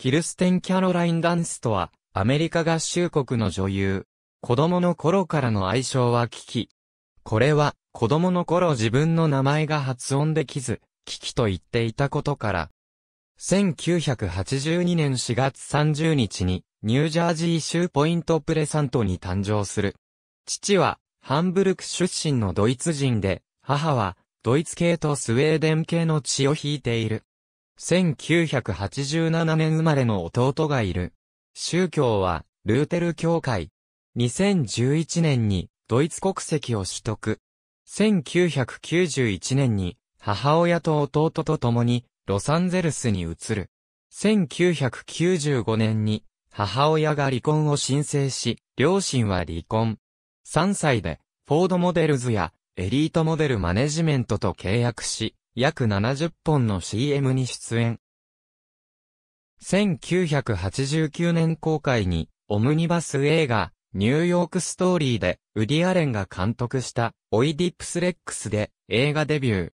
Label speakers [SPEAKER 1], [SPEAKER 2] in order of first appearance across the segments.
[SPEAKER 1] キルステン・キャロライン・ダンスとは、アメリカ合衆国の女優。子供の頃からの愛称はキキ。これは、子供の頃自分の名前が発音できず、キキと言っていたことから。1982年4月30日に、ニュージャージー州ポイントプレサントに誕生する。父は、ハンブルク出身のドイツ人で、母は、ドイツ系とスウェーデン系の血を引いている。1987年生まれの弟がいる。宗教は、ルーテル教会。2011年に、ドイツ国籍を取得。1991年に、母親と弟と共に、ロサンゼルスに移る。1995年に、母親が離婚を申請し、両親は離婚。3歳で、フォードモデルズや、エリートモデルマネジメントと契約し、約70本の CM に出演。1989年公開に、オムニバス映画、ニューヨークストーリーで、ウディアレンが監督した、オイディプスレックスで、映画デビュー。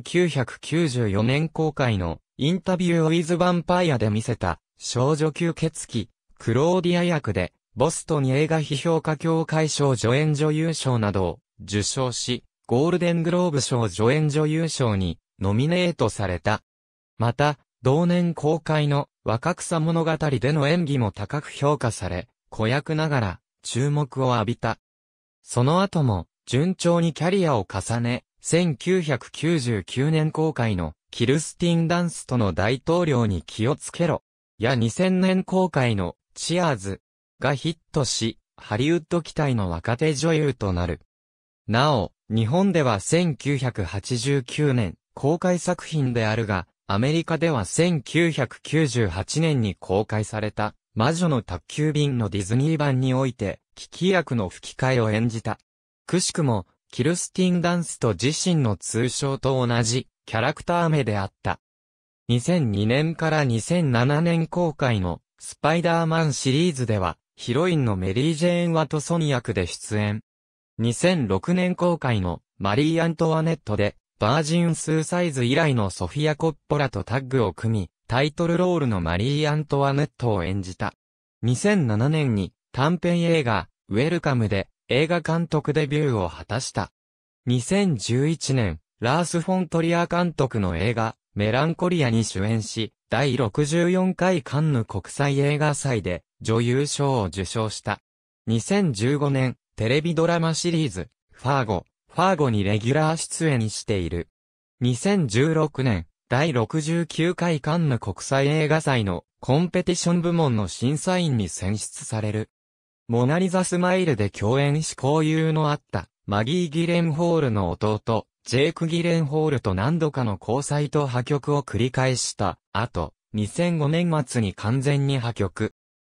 [SPEAKER 1] 1994年公開の、インタビューウィズ・ヴァンパイアで見せた、少女吸血鬼、クローディア役で、ボストン映画批評家協会賞助演女優賞などを受賞し、ゴールデングローブ賞助演女優賞にノミネートされた。また、同年公開の若草物語での演技も高く評価され、子役ながら注目を浴びた。その後も順調にキャリアを重ね、1999年公開のキルスティン・ダンスとの大統領に気をつけろ。や2000年公開のチアーズがヒットし、ハリウッド期待の若手女優となる。なお、日本では1989年公開作品であるが、アメリカでは1998年に公開された魔女の宅急便のディズニー版において、危機役の吹き替えを演じた。くしくも、キルスティン・ダンスと自身の通称と同じキャラクター名であった。2002年から2007年公開のスパイダーマンシリーズでは、ヒロインのメリー・ジェーン・ワトソン役で出演。2006年公開のマリー・アントワネットで、バージンスーサイズ以来のソフィア・コッポラとタッグを組み、タイトルロールのマリー・アントワネットを演じた。2007年に短編映画、ウェルカムで映画監督デビューを果たした。2011年、ラース・フォントリア監督の映画、メランコリアに主演し、第64回カンヌ国際映画祭で女優賞を受賞した。2015年、テレビドラマシリーズ、ファーゴ、ファーゴにレギュラー出演している。2016年、第69回カンヌ国際映画祭のコンペティション部門の審査員に選出される。モナリザスマイルで共演し交友のあったマギー・ギレンホールの弟、ジェイク・ギレンホールと何度かの交際と破局を繰り返した後、2005年末に完全に破局。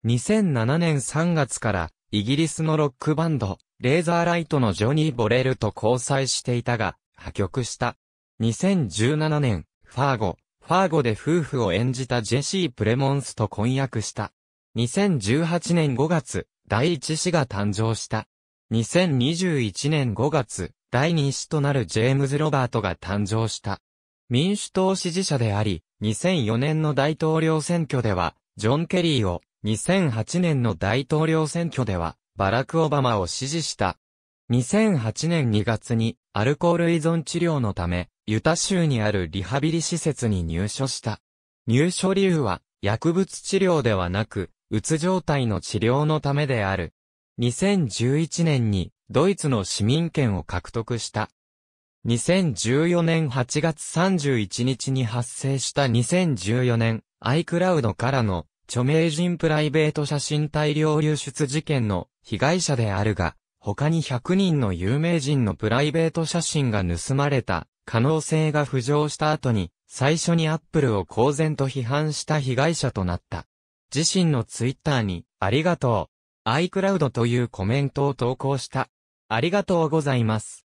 [SPEAKER 1] 2007年3月からイギリスのロックバンド、レーザーライトのジョニー・ボレルと交際していたが、破局した。2017年、ファーゴ、ファーゴで夫婦を演じたジェシー・プレモンスと婚約した。2018年5月、第1子が誕生した。2021年5月、第2子となるジェームズ・ロバートが誕生した。民主党支持者であり、2004年の大統領選挙では、ジョン・ケリーを2008年の大統領選挙では、バラク・オバマを支持した。2008年2月に、アルコール依存治療のため、ユタ州にあるリハビリ施設に入所した。入所理由は、薬物治療ではなく、うつ状態の治療のためである。2011年に、ドイツの市民権を獲得した。2014年8月31日に発生した2014年、iCloud からの著名人プライベート写真大量流出事件の被害者であるが、他に100人の有名人のプライベート写真が盗まれた可能性が浮上した後に、最初にアップルを公然と批判した被害者となった。自身のツイッターに、ありがとう、iCloud というコメントを投稿した。ありがとうございます。